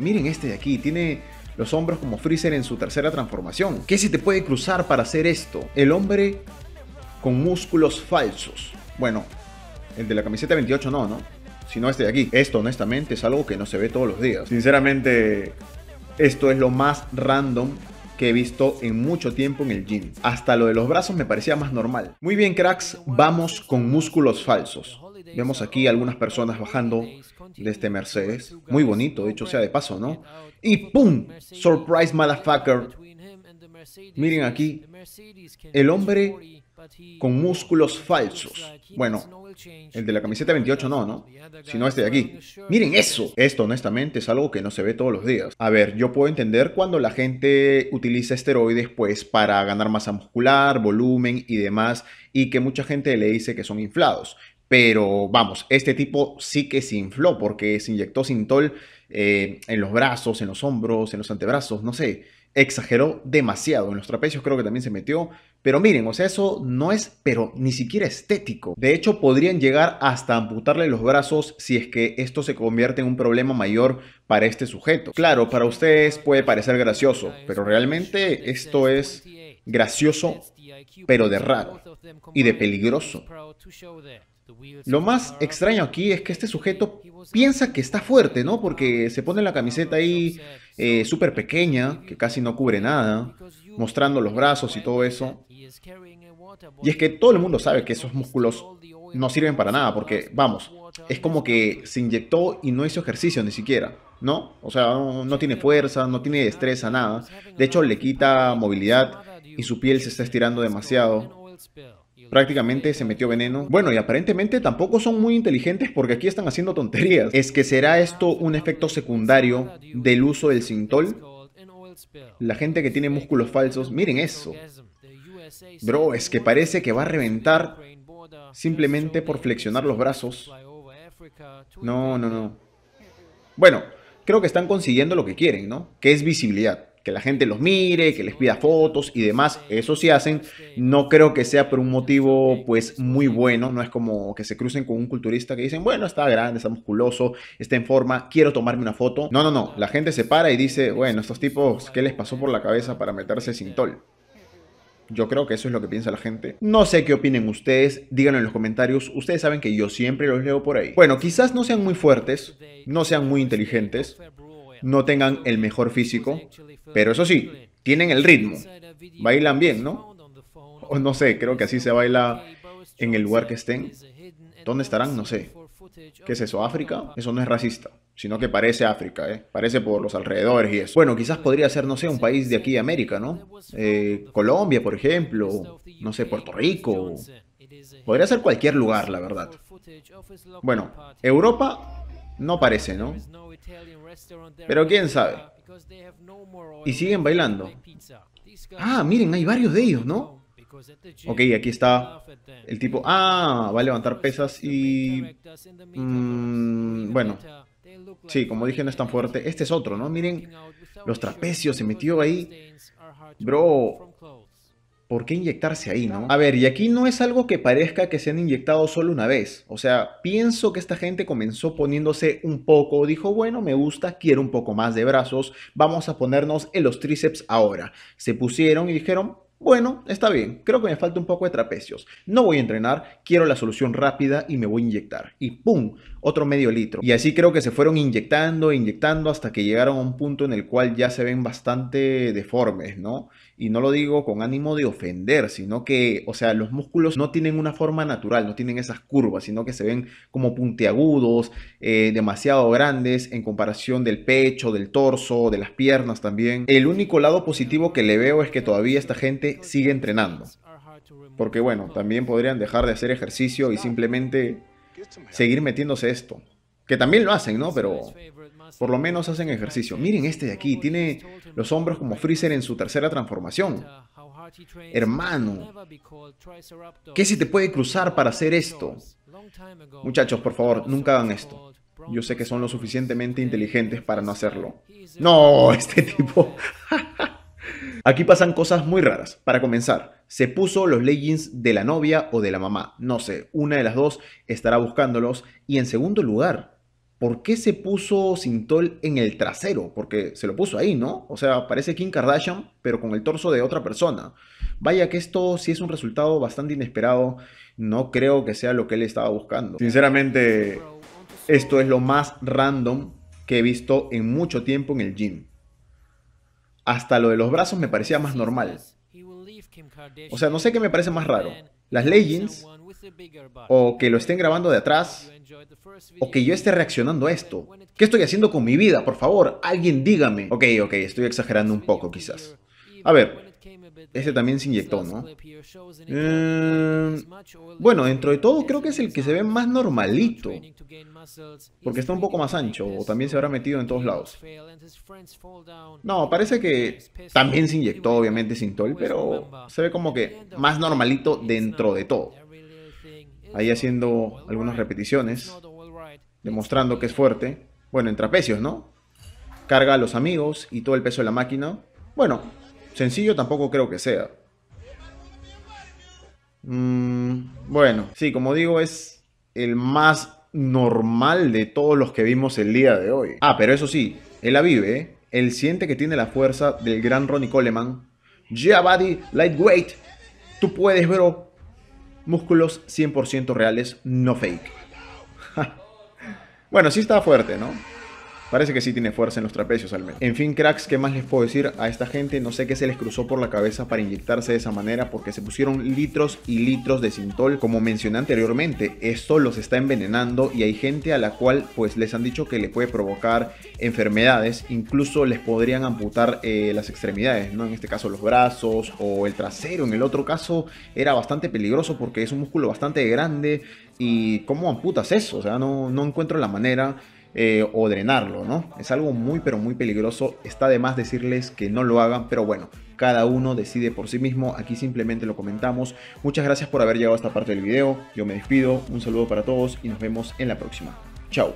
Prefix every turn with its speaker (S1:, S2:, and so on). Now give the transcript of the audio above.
S1: Miren este de aquí, tiene los hombros como Freezer en su tercera transformación. ¿Qué se te puede cruzar para hacer esto? El hombre con músculos falsos. Bueno, el de la camiseta 28 no, ¿no? Sino este de aquí. Esto honestamente es algo que no se ve todos los días. Sinceramente, esto es lo más random que he visto en mucho tiempo en el gym. Hasta lo de los brazos me parecía más normal. Muy bien cracks, vamos con músculos falsos. Vemos aquí algunas personas bajando de este Mercedes. Muy bonito, hecho sea de paso, ¿no? Y ¡pum! Surprise, motherfucker. Miren aquí, el hombre con músculos falsos. Bueno, el de la camiseta 28 no, ¿no? Sino este de aquí. Miren eso. Esto honestamente es algo que no se ve todos los días. A ver, yo puedo entender cuando la gente utiliza esteroides pues para ganar masa muscular, volumen y demás y que mucha gente le dice que son inflados. Pero vamos, este tipo sí que se infló porque se inyectó Sintol eh, en los brazos, en los hombros, en los antebrazos, no sé, exageró demasiado. En los trapecios creo que también se metió. Pero miren, o sea, eso no es, pero ni siquiera estético. De hecho, podrían llegar hasta amputarle los brazos si es que esto se convierte en un problema mayor para este sujeto. Claro, para ustedes puede parecer gracioso, pero realmente esto es gracioso pero de raro y de peligroso. Lo más extraño aquí es que este sujeto piensa que está fuerte, ¿no? Porque se pone la camiseta ahí eh, súper pequeña, que casi no cubre nada, mostrando los brazos y todo eso. Y es que todo el mundo sabe que esos músculos no sirven para nada, porque, vamos, es como que se inyectó y no hizo ejercicio ni siquiera, ¿no? O sea, no, no tiene fuerza, no tiene destreza, nada. De hecho, le quita movilidad y su piel se está estirando demasiado. Prácticamente se metió veneno. Bueno, y aparentemente tampoco son muy inteligentes porque aquí están haciendo tonterías. ¿Es que será esto un efecto secundario del uso del Sintol? La gente que tiene músculos falsos, miren eso. Bro, es que parece que va a reventar simplemente por flexionar los brazos. No, no, no. Bueno, creo que están consiguiendo lo que quieren, ¿no? Que es visibilidad que la gente los mire, que les pida fotos y demás, eso sí hacen. No creo que sea por un motivo pues muy bueno, no es como que se crucen con un culturista que dicen, bueno, está grande, está musculoso, está en forma, quiero tomarme una foto. No, no, no, la gente se para y dice, bueno, estos tipos, ¿qué les pasó por la cabeza para meterse sin tol? Yo creo que eso es lo que piensa la gente. No sé qué opinen ustedes, díganlo en los comentarios. Ustedes saben que yo siempre los leo por ahí. Bueno, quizás no sean muy fuertes, no sean muy inteligentes, no tengan el mejor físico, pero eso sí, tienen el ritmo, bailan bien, ¿no? O no sé, creo que así se baila en el lugar que estén. ¿Dónde estarán? No sé. ¿Qué es eso? ¿África? Eso no es racista, sino que parece África, ¿eh? Parece por los alrededores y eso. Bueno, quizás podría ser, no sé, un país de aquí América, ¿no? Eh, Colombia, por ejemplo, no sé, Puerto Rico. Podría ser cualquier lugar, la verdad. Bueno, Europa no parece, ¿no?
S2: Pero quién sabe.
S1: Y siguen bailando. Ah, miren, hay varios de ellos, ¿no? Ok, aquí está el tipo. Ah, va a levantar pesas y... Mm, bueno. Sí, como dije, no es tan fuerte. Este es otro, ¿no? Miren, los trapecios se metió ahí. Bro, ¿por qué inyectarse ahí, no? A ver, y aquí no es algo que parezca que se han inyectado solo una vez. O sea, pienso que esta gente comenzó poniéndose un poco, dijo, bueno, me gusta, quiero un poco más de brazos, vamos a ponernos en los tríceps ahora. Se pusieron y dijeron, bueno, está bien, creo que me falta un poco de trapecios. No voy a entrenar, quiero la solución rápida y me voy a inyectar. Y ¡pum! Otro medio litro. Y así creo que se fueron inyectando, inyectando hasta que llegaron a un punto en el cual ya se ven bastante deformes, ¿no? y no lo digo con ánimo de ofender, sino que, o sea, los músculos no tienen una forma natural, no tienen esas curvas, sino que se ven como puntiagudos, eh, demasiado grandes en comparación del pecho, del torso, de las piernas también. El único lado positivo que le veo es que todavía esta gente sigue entrenando. Porque bueno, también podrían dejar de hacer ejercicio y simplemente seguir metiéndose esto. Que también lo hacen, ¿no? Pero por lo menos hacen ejercicio. Miren este de aquí, tiene los hombros como Freezer en su tercera transformación. Hermano, ¿qué si te puede cruzar para hacer esto? Muchachos, por favor, nunca hagan esto. Yo sé que son lo suficientemente inteligentes para no hacerlo. No, este tipo. Aquí pasan cosas muy raras. Para comenzar, se puso los leggings de la novia o de la mamá. No sé, una de las dos estará buscándolos. Y en segundo lugar, ¿por qué se puso Sintol en el trasero? Porque se lo puso ahí, ¿no? O sea, parece Kim Kardashian, pero con el torso de otra persona. Vaya que esto sí es un resultado bastante inesperado. No creo que sea lo que él estaba buscando. Sinceramente, esto es lo más random que he visto en mucho tiempo en el gym. Hasta lo de los brazos me parecía más normal. O sea, no sé qué me parece más raro. Las leggings o que lo estén grabando de atrás o que yo esté reaccionando a esto. ¿Qué estoy haciendo con mi vida? Por favor, alguien dígame. Ok, ok, estoy exagerando un poco quizás. A ver, este también se inyectó, ¿no? Eh, bueno, dentro de todo creo que es el que se ve más normalito. Porque está un poco más ancho, o también se habrá metido en todos lados. No, parece que también se inyectó, obviamente, sin todo pero se ve como que más normalito dentro de todo ahí haciendo algunas repeticiones, demostrando que es fuerte. Bueno, en trapecios, ¿no? Carga a los amigos y todo el peso de la máquina. Bueno, sencillo tampoco creo que sea. Mm, bueno, sí, como digo, es el más normal de todos los que vimos el día de hoy. Ah, pero eso sí, él la vive, ¿eh? Él siente que tiene la fuerza del gran Ronnie Coleman. Yeah, buddy, lightweight. Tú puedes, bro. Músculos 100% reales, no fake. bueno, sí está fuerte, ¿no? Parece que sí tiene fuerza en los trapecios al menos. En fin, cracks, ¿qué más les puedo decir a esta gente? No sé qué se les cruzó por la cabeza para inyectarse de esa manera porque se pusieron litros y litros de Sintol. Como mencioné anteriormente, esto los está envenenando y hay gente a la cual pues les han dicho que le puede provocar enfermedades, incluso les podrían amputar eh, las extremidades, ¿no? En este caso los brazos o el trasero, en el otro caso era bastante peligroso porque es un músculo bastante grande y ¿cómo amputas eso? O sea, no, no encuentro la manera eh, o drenarlo, ¿no? Es algo muy pero muy peligroso. Está de más decirles que no lo hagan, pero bueno, cada uno decide por sí mismo. Aquí simplemente lo comentamos. Muchas gracias por haber llegado a esta parte del video. Yo me despido, un saludo para todos y nos vemos en la próxima. Chao.